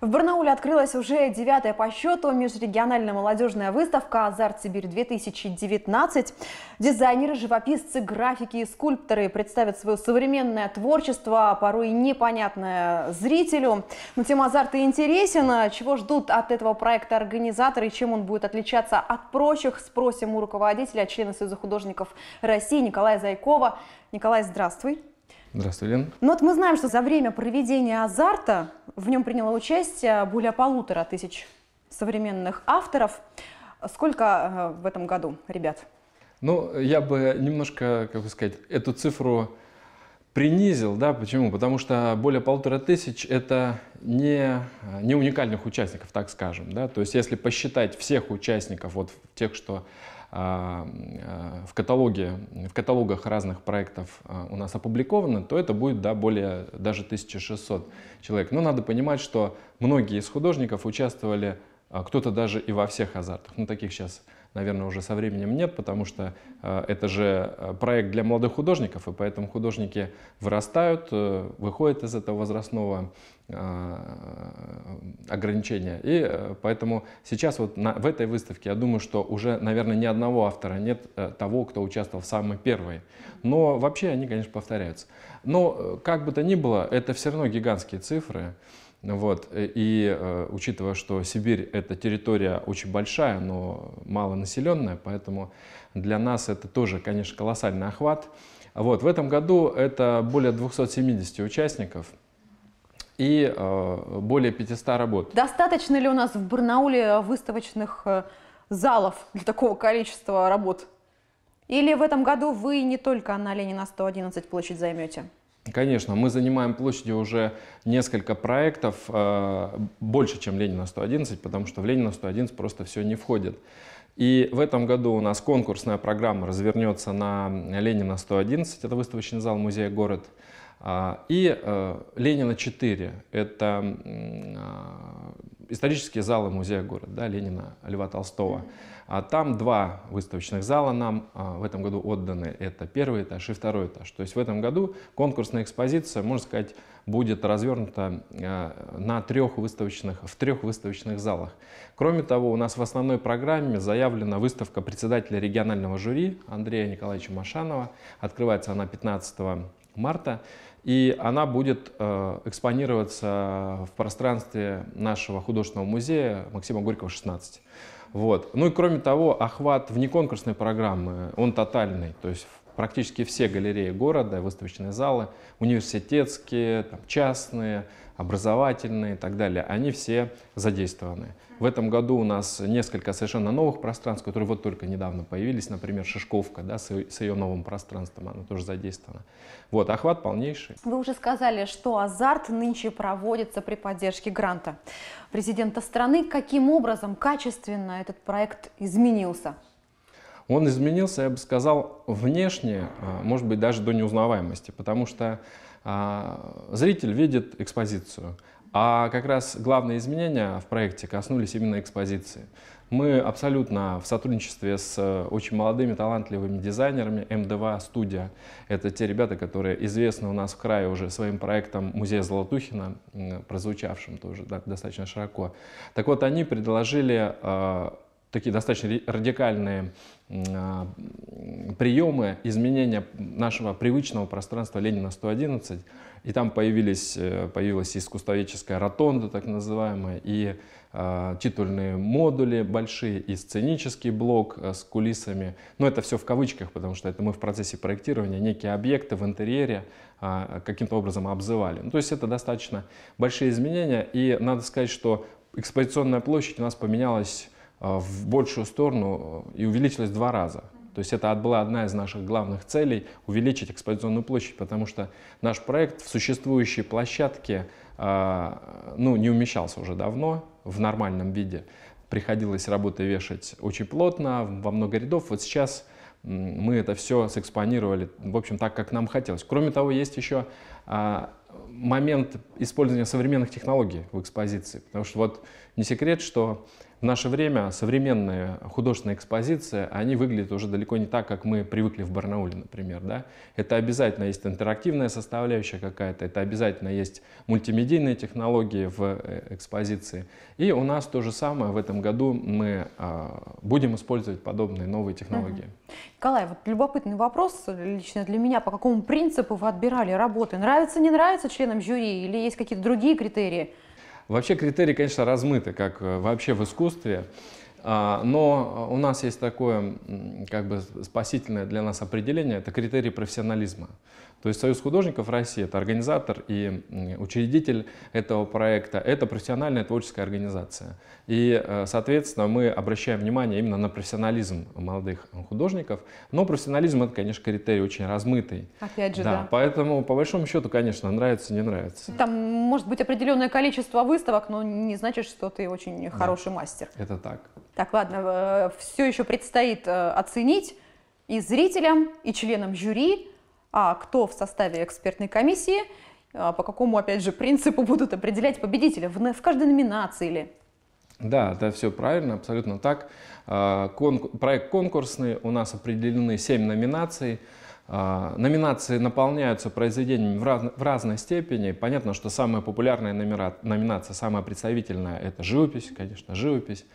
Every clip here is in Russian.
В Барнауле открылась уже девятая по счету межрегиональная молодежная выставка «Азарт Сибирь-2019». Дизайнеры, живописцы, графики и скульпторы представят свое современное творчество, а порой непонятное зрителю. Но тема азарта интересен. Чего ждут от этого проекта организаторы и чем он будет отличаться от прочих, спросим у руководителя, члена Союза художников России Николая Зайкова. Николай, здравствуй. Здравствуй, Лен. Ну вот мы знаем, что за время проведения азарта в нем приняло участие более полутора тысяч современных авторов. Сколько э, в этом году, ребят? Ну, я бы немножко, как бы сказать, эту цифру принизил, да, почему? Потому что более полутора тысяч – это не, э, не уникальных участников, так скажем, да, то есть если посчитать всех участников, вот тех, что а, а, в, каталоге, в каталогах разных проектов а, у нас опубликовано, то это будет да, более даже 1600 человек. Но надо понимать, что многие из художников участвовали, кто-то даже и во всех азартах. Ну, таких сейчас наверное, уже со временем нет, потому что это же проект для молодых художников, и поэтому художники вырастают, э, выходят из этого возрастного а, ограничения. И э, поэтому сейчас вот на, в этой выставке, я думаю, что уже, наверное, ни одного автора нет э, того, кто участвовал в самой первой. Но вообще они, конечно, повторяются. Но э, как бы то ни было, это все равно гигантские цифры. Вот. И учитывая, что Сибирь — это территория очень большая, но малонаселенная, поэтому для нас это тоже, конечно, колоссальный охват. Вот. В этом году это более 270 участников — и э, более 500 работ. Достаточно ли у нас в Барнауле выставочных э, залов для такого количества работ? Или в этом году вы не только на Ленина 111 площадь займете? Конечно, мы занимаем площадью уже несколько проектов, э, больше, чем Ленина 111, потому что в Ленина 111 просто все не входит. И в этом году у нас конкурсная программа развернется на Ленина 111, это выставочный зал музея «Город». А, и э, Ленина 4 – это а, исторические залы музея города да, Ленина Льва Толстого. А там два выставочных зала нам в этом году отданы. Это первый этаж и второй этаж. То есть в этом году конкурсная экспозиция, можно сказать, будет развернута на трех выставочных, в трех выставочных залах. Кроме того, у нас в основной программе заявлена выставка председателя регионального жюри Андрея Николаевича Машанова. Открывается она 15 марта и она будет э, экспонироваться в пространстве нашего художественного музея Максима Горького, 16. Вот. Ну и кроме того, охват вне конкурсной программы, он тотальный. То есть практически все галереи города, выставочные залы, университетские, там, частные, образовательные и так далее, они все задействованы. В этом году у нас несколько совершенно новых пространств, которые вот только недавно появились, например, Шишковка да, с ее новым пространством, она тоже задействована. Вот, охват полнейший. Вы уже сказали, что азарт нынче проводится при поддержке гранта президента страны. Каким образом качественно этот проект изменился? он изменился, я бы сказал, внешне, а, может быть, даже до неузнаваемости, потому что а, зритель видит экспозицию, а как раз главные изменения в проекте коснулись именно экспозиции. Мы абсолютно в сотрудничестве с э, очень молодыми, талантливыми дизайнерами М2 студия. Это те ребята, которые известны у нас в крае уже своим проектом Музей Золотухина, прозвучавшим тоже да, достаточно широко. Так вот, они предложили а, такие достаточно радикальные а, приемы изменения нашего привычного пространства Ленина 111. И там появились, э, появилась искусствоведческая ротонда, так называемая, и э, титульные модули большие, и сценический блок э, с кулисами. Но это все в кавычках, потому что это мы в процессе проектирования некие объекты в интерьере э, каким-то образом обзывали. Ну, то есть это достаточно большие изменения. И надо сказать, что экспозиционная площадь у нас поменялась а, в большую сторону а, и увеличилась в два раза. То есть это была одна из наших главных целей – увеличить экспозиционную площадь, потому что наш проект в существующей площадке а, ну, не умещался уже давно в нормальном виде. Приходилось работы вешать очень плотно, во много рядов. Вот сейчас мы это все сэкспонировали, в общем, так, как нам хотелось. Кроме того, есть еще момент использования современных технологий в экспозиции, потому что вот не секрет, что в наше время современные художественные экспозиции, они выглядят уже далеко не так, как мы привыкли в Барнауле, например. Да? Это обязательно есть интерактивная составляющая какая-то, это обязательно есть мультимедийные технологии в э, экспозиции. И у нас то же самое в этом году мы а, будем использовать подобные новые технологии. Угу. Николай, вот любопытный вопрос лично для меня. По какому принципу вы отбирали работы? Нравится, не нравится членам жюри или есть какие-то другие критерии? Вообще критерии, конечно, размыты, как э, вообще в искусстве. А, но э, у нас есть такое как бы спасительное для нас определение, это критерии профессионализма. То есть Союз художников России — это организатор и учредитель этого проекта, это профессиональная творческая организация. И, э, соответственно, мы обращаем внимание именно на профессионализм молодых художников, но профессионализм — это, конечно, критерий очень размытый. Опять же, да. да. Поэтому, по большому счету, конечно, нравится, не нравится. Там может быть определенное количество выставок, но не значит, что ты очень да. хороший мастер. Это так. Так, ладно, э, все еще предстоит э, оценить и зрителям, и членам жюри, а кто в составе экспертной комиссии, а по какому, опять же, принципу будут определять победителя в, в каждой номинации или да, это все правильно, абсолютно так. А, Конкур, проект конкурсный, у нас определены 7 номинаций. А, номинации наполняются произведениями в, раз, в разной степени. Понятно, что самая популярная номера, номинация, самая представительная – это живопись, конечно, живопись.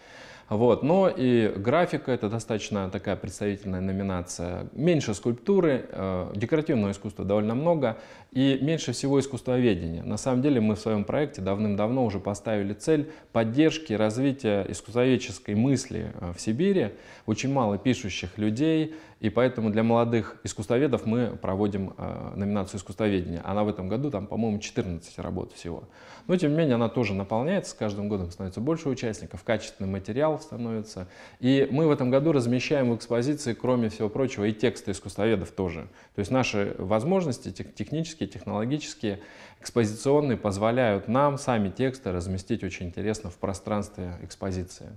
Вот. Но и графика — это достаточно такая представительная номинация. Меньше скульптуры, э, декоративного искусства довольно много, и меньше всего искусствоведения. На самом деле мы в своем проекте давным-давно уже поставили цель поддержки, развития искусствоведческой мысли э, в Сибири. Очень мало пишущих людей, и поэтому для молодых искусствоведов мы проводим э, номинацию искусствоведения. Она в этом году, там, по-моему, 14 работ всего. Но, тем не менее, она тоже наполняется, с каждым годом становится больше участников, качественный материал, материалов становится. И мы в этом году размещаем в экспозиции, кроме всего прочего, и тексты искусствоведов тоже. То есть наши возможности технические, технологические, экспозиционные позволяют нам сами тексты разместить очень интересно в пространстве экспозиции.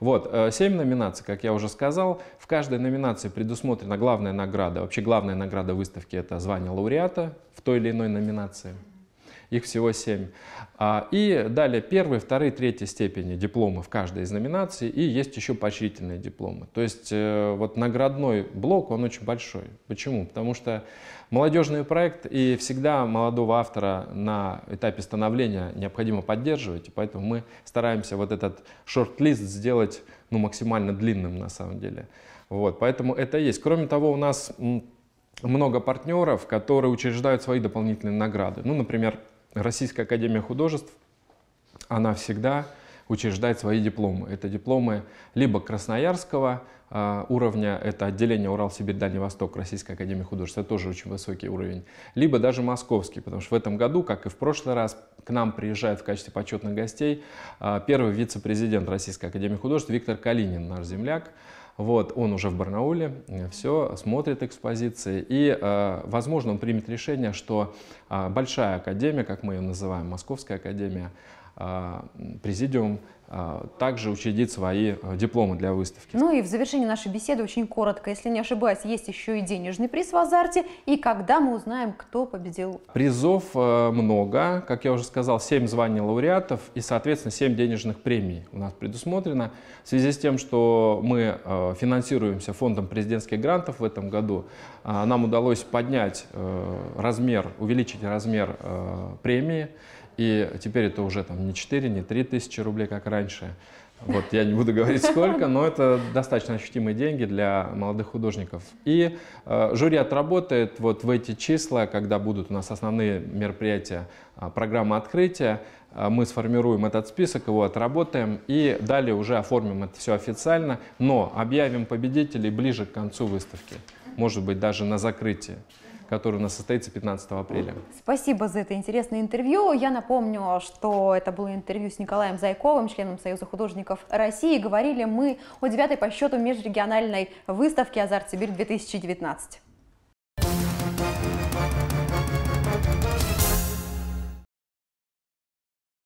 Вот, э, семь номинаций, как я уже сказал. В каждой номинации предусмотрена главная награда. Вообще главная награда выставки – это звание лауреата в той или иной номинации их всего семь. А, и далее первые, вторые, третьи степени дипломы в каждой из номинаций, и есть еще поощрительные дипломы. То есть э, вот наградной блок, он очень большой. Почему? Потому что молодежный проект, и всегда молодого автора на этапе становления необходимо поддерживать, и поэтому мы стараемся вот этот шорт-лист сделать ну, максимально длинным на самом деле. Вот, поэтому это есть. Кроме того, у нас много партнеров, которые учреждают свои дополнительные награды. Ну, например, Российская Академия Художеств, она всегда учреждает свои дипломы. Это дипломы либо Красноярского э, уровня, это отделение Урал-Сибирь, Дальний Восток Российской Академии Художеств, это тоже очень высокий уровень, либо даже московский, потому что в этом году, как и в прошлый раз, к нам приезжает в качестве почетных гостей э, первый вице-президент Российской Академии Художеств Виктор Калинин, наш земляк, вот, он уже в Барнауле, э, все, смотрит экспозиции. И, э, возможно, он примет решение, что а, большая академия, как мы ее называем, Московская академия, а, президиум а, также учредит свои э, дипломы для выставки. Ну и в завершении нашей беседы очень коротко, если не ошибаюсь, есть еще и денежный приз в азарте. И когда мы узнаем, кто победил? Призов э, много, как я уже сказал, 7 званий лауреатов и, соответственно, 7 денежных премий у нас предусмотрено. В связи с тем, что мы э, финансируемся фондом президентских грантов в этом году, нам удалось поднять размер, увеличить размер премии. И теперь это уже там не 4, не 3 тысячи рублей, как раньше. Вот я не буду говорить сколько, но это достаточно ощутимые деньги для молодых художников. И э, жюри отработает вот в эти числа, когда будут у нас основные мероприятия, а, программа открытия, э, мы сформируем этот список, его отработаем и далее уже оформим это все официально, но объявим победителей ближе к концу выставки, может быть даже на закрытии который у нас состоится 15 апреля. Спасибо за это интересное интервью. Я напомню, что это было интервью с Николаем Зайковым, членом Союза художников России. Говорили мы о девятой по счету межрегиональной выставке «Азарт Сибирь-2019».